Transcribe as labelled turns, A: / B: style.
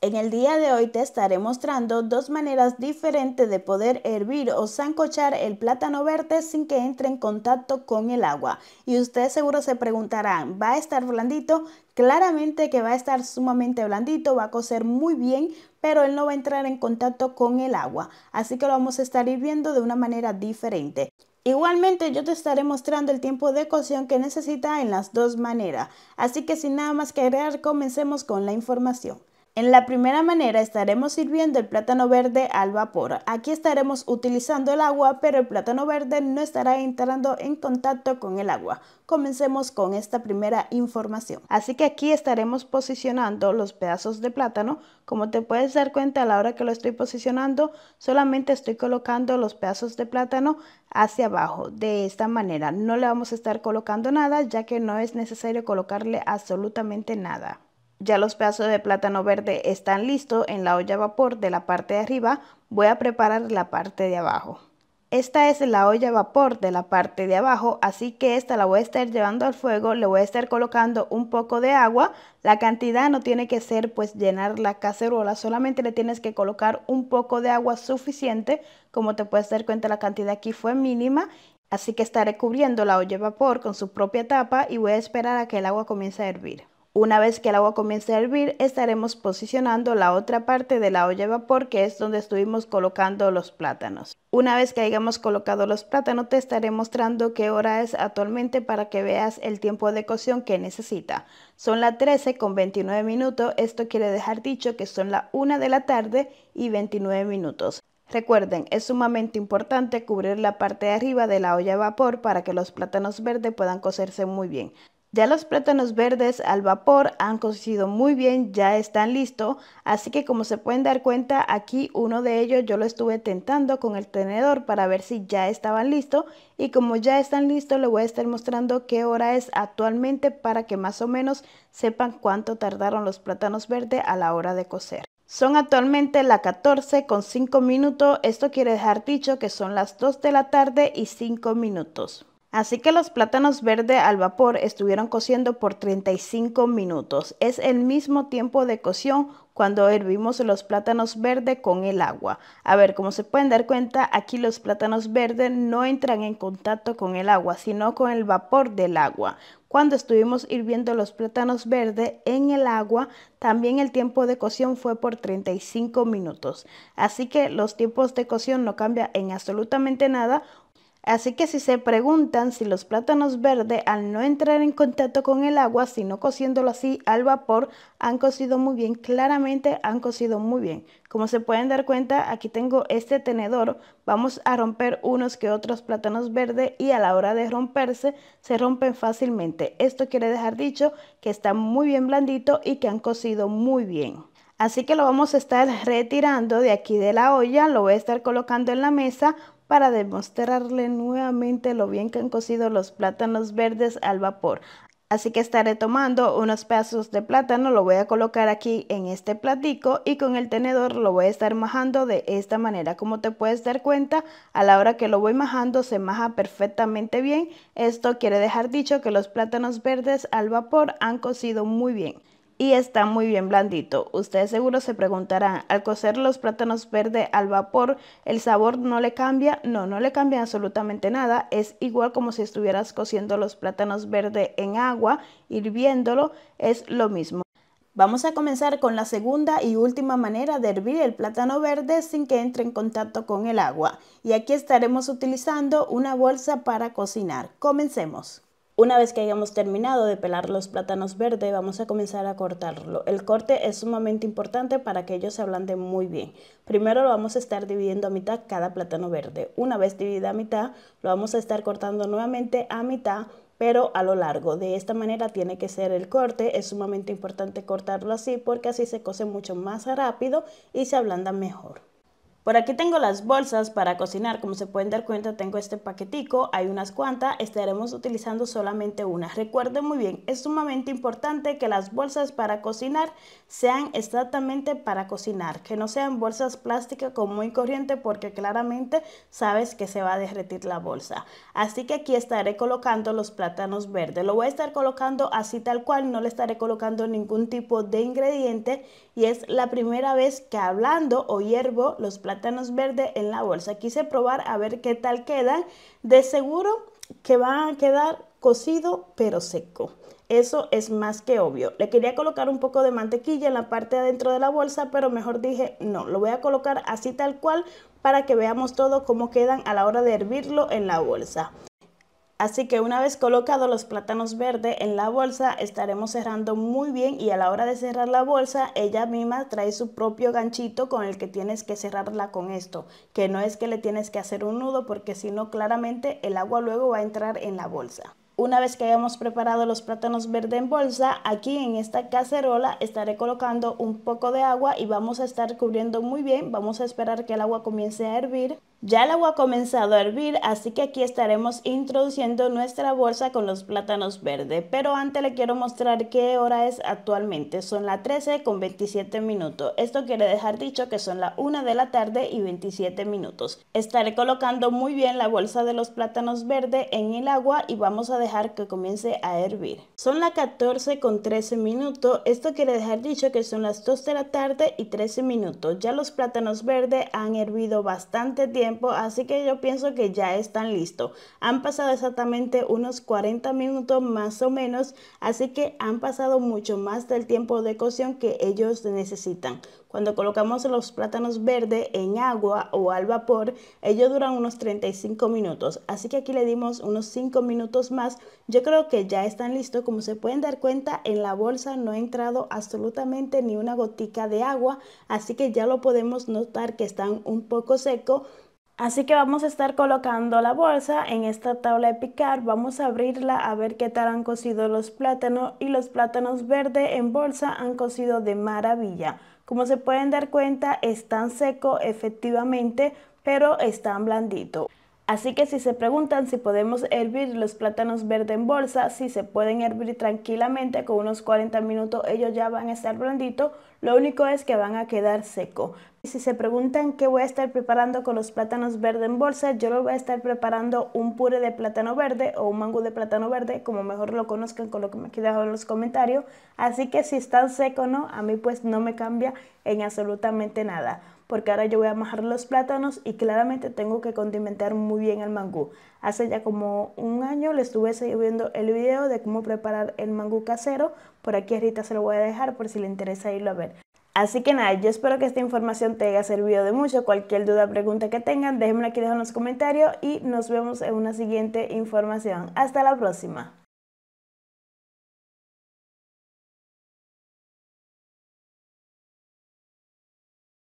A: En el día de hoy te estaré mostrando dos maneras diferentes de poder hervir o sancochar el plátano verde sin que entre en contacto con el agua. Y ustedes seguro se preguntarán, ¿va a estar blandito? Claramente que va a estar sumamente blandito, va a cocer muy bien, pero él no va a entrar en contacto con el agua. Así que lo vamos a estar hirviendo de una manera diferente. Igualmente yo te estaré mostrando el tiempo de cocción que necesita en las dos maneras. Así que sin nada más que agregar, comencemos con la información. En la primera manera estaremos sirviendo el plátano verde al vapor. Aquí estaremos utilizando el agua, pero el plátano verde no estará entrando en contacto con el agua. Comencemos con esta primera información. Así que aquí estaremos posicionando los pedazos de plátano. Como te puedes dar cuenta a la hora que lo estoy posicionando, solamente estoy colocando los pedazos de plátano hacia abajo. De esta manera no le vamos a estar colocando nada, ya que no es necesario colocarle absolutamente nada. Ya los pedazos de plátano verde están listos en la olla vapor de la parte de arriba, voy a preparar la parte de abajo. Esta es la olla vapor de la parte de abajo, así que esta la voy a estar llevando al fuego, le voy a estar colocando un poco de agua. La cantidad no tiene que ser pues llenar la cacerola, solamente le tienes que colocar un poco de agua suficiente. Como te puedes dar cuenta la cantidad aquí fue mínima, así que estaré cubriendo la olla vapor con su propia tapa y voy a esperar a que el agua comience a hervir. Una vez que el agua comience a hervir, estaremos posicionando la otra parte de la olla de vapor que es donde estuvimos colocando los plátanos. Una vez que hayamos colocado los plátanos, te estaré mostrando qué hora es actualmente para que veas el tiempo de cocción que necesita. Son las 13 con 29 minutos, esto quiere dejar dicho que son las 1 de la tarde y 29 minutos. Recuerden, es sumamente importante cubrir la parte de arriba de la olla de vapor para que los plátanos verdes puedan cocerse muy bien. Ya los plátanos verdes al vapor han cocido muy bien, ya están listos, así que como se pueden dar cuenta aquí uno de ellos yo lo estuve tentando con el tenedor para ver si ya estaban listos y como ya están listos les voy a estar mostrando qué hora es actualmente para que más o menos sepan cuánto tardaron los plátanos verdes a la hora de cocer. Son actualmente las 14 con 5 minutos, esto quiere dejar dicho que son las 2 de la tarde y 5 minutos. Así que los plátanos verde al vapor estuvieron cociendo por 35 minutos. Es el mismo tiempo de cocción cuando hervimos los plátanos verde con el agua. A ver, como se pueden dar cuenta, aquí los plátanos verdes no entran en contacto con el agua, sino con el vapor del agua. Cuando estuvimos hirviendo los plátanos verdes en el agua, también el tiempo de cocción fue por 35 minutos. Así que los tiempos de cocción no cambian en absolutamente nada Así que si se preguntan si los plátanos verdes al no entrar en contacto con el agua, sino cociéndolo así al vapor, han cocido muy bien, claramente han cocido muy bien. Como se pueden dar cuenta, aquí tengo este tenedor, vamos a romper unos que otros plátanos verdes y a la hora de romperse, se rompen fácilmente. Esto quiere dejar dicho que está muy bien blandito y que han cocido muy bien. Así que lo vamos a estar retirando de aquí de la olla, lo voy a estar colocando en la mesa para demostrarle nuevamente lo bien que han cocido los plátanos verdes al vapor. Así que estaré tomando unos pedazos de plátano, lo voy a colocar aquí en este platico y con el tenedor lo voy a estar majando de esta manera. Como te puedes dar cuenta, a la hora que lo voy majando se maja perfectamente bien. Esto quiere dejar dicho que los plátanos verdes al vapor han cocido muy bien y está muy bien blandito. Ustedes seguro se preguntarán, al cocer los plátanos verde al vapor, ¿el sabor no le cambia? No, no le cambia absolutamente nada. Es igual como si estuvieras cociendo los plátanos verde en agua, hirviéndolo, es lo mismo. Vamos a comenzar con la segunda y última manera de hervir el plátano verde sin que entre en contacto con el agua. Y aquí estaremos utilizando una bolsa para cocinar. Comencemos. Una vez que hayamos terminado de pelar los plátanos verdes, vamos a comenzar a cortarlo. El corte es sumamente importante para que ellos se ablanden muy bien. Primero lo vamos a estar dividiendo a mitad cada plátano verde. Una vez dividido a mitad, lo vamos a estar cortando nuevamente a mitad, pero a lo largo. De esta manera tiene que ser el corte. Es sumamente importante cortarlo así porque así se cose mucho más rápido y se ablanda mejor. Por aquí tengo las bolsas para cocinar. Como se pueden dar cuenta, tengo este paquetico. Hay unas cuantas. Estaremos utilizando solamente una. Recuerden muy bien, es sumamente importante que las bolsas para cocinar sean exactamente para cocinar. Que no sean bolsas plásticas como muy corriente porque claramente sabes que se va a derretir la bolsa. Así que aquí estaré colocando los plátanos verdes. Lo voy a estar colocando así tal cual. No le estaré colocando ningún tipo de ingrediente. Y es la primera vez que hablando o hiervo los plátanos plátanos verde en la bolsa. Quise probar a ver qué tal queda De seguro que va a quedar cocido pero seco. Eso es más que obvio. Le quería colocar un poco de mantequilla en la parte de adentro de la bolsa, pero mejor dije no, lo voy a colocar así tal cual para que veamos todo cómo quedan a la hora de hervirlo en la bolsa. Así que una vez colocados los plátanos verde en la bolsa, estaremos cerrando muy bien y a la hora de cerrar la bolsa, ella misma trae su propio ganchito con el que tienes que cerrarla con esto, que no es que le tienes que hacer un nudo porque si no claramente el agua luego va a entrar en la bolsa. Una vez que hayamos preparado los plátanos verde en bolsa, aquí en esta cacerola estaré colocando un poco de agua y vamos a estar cubriendo muy bien. Vamos a esperar que el agua comience a hervir ya el agua ha comenzado a hervir, así que aquí estaremos introduciendo nuestra bolsa con los plátanos verdes. Pero antes le quiero mostrar qué hora es actualmente. Son las 13 con 27 minutos. Esto quiere dejar dicho que son las 1 de la tarde y 27 minutos. Estaré colocando muy bien la bolsa de los plátanos verdes en el agua y vamos a dejar que comience a hervir. Son las 14 con 13 minutos. Esto quiere dejar dicho que son las 2 de la tarde y 13 minutos. Ya los plátanos verdes han hervido bastante tiempo así que yo pienso que ya están listos. Han pasado exactamente unos 40 minutos más o menos, así que han pasado mucho más del tiempo de cocción que ellos necesitan. Cuando colocamos los plátanos verdes en agua o al vapor, ellos duran unos 35 minutos. Así que aquí le dimos unos 5 minutos más. Yo creo que ya están listos. Como se pueden dar cuenta, en la bolsa no ha entrado absolutamente ni una gotica de agua. Así que ya lo podemos notar que están un poco seco. Así que vamos a estar colocando la bolsa en esta tabla de picar. Vamos a abrirla a ver qué tal han cocido los plátanos y los plátanos verdes en bolsa han cocido de maravilla. Como se pueden dar cuenta están seco, efectivamente pero están blanditos. Así que si se preguntan si podemos hervir los plátanos verdes en bolsa, si se pueden hervir tranquilamente con unos 40 minutos ellos ya van a estar blanditos, lo único es que van a quedar seco. Y si se preguntan qué voy a estar preparando con los plátanos verdes en bolsa, yo lo voy a estar preparando un puré de plátano verde o un mango de plátano verde, como mejor lo conozcan con lo que me he en los comentarios. Así que si están secos no, a mí pues no me cambia en absolutamente nada porque ahora yo voy a majar los plátanos y claramente tengo que condimentar muy bien el mangú. Hace ya como un año le estuve subiendo el video de cómo preparar el mangú casero, por aquí ahorita se lo voy a dejar por si le interesa irlo a ver. Así que nada, yo espero que esta información te haya servido de mucho. Cualquier duda o pregunta que tengan, déjenmela aquí en los comentarios y nos vemos en una siguiente información. Hasta la próxima.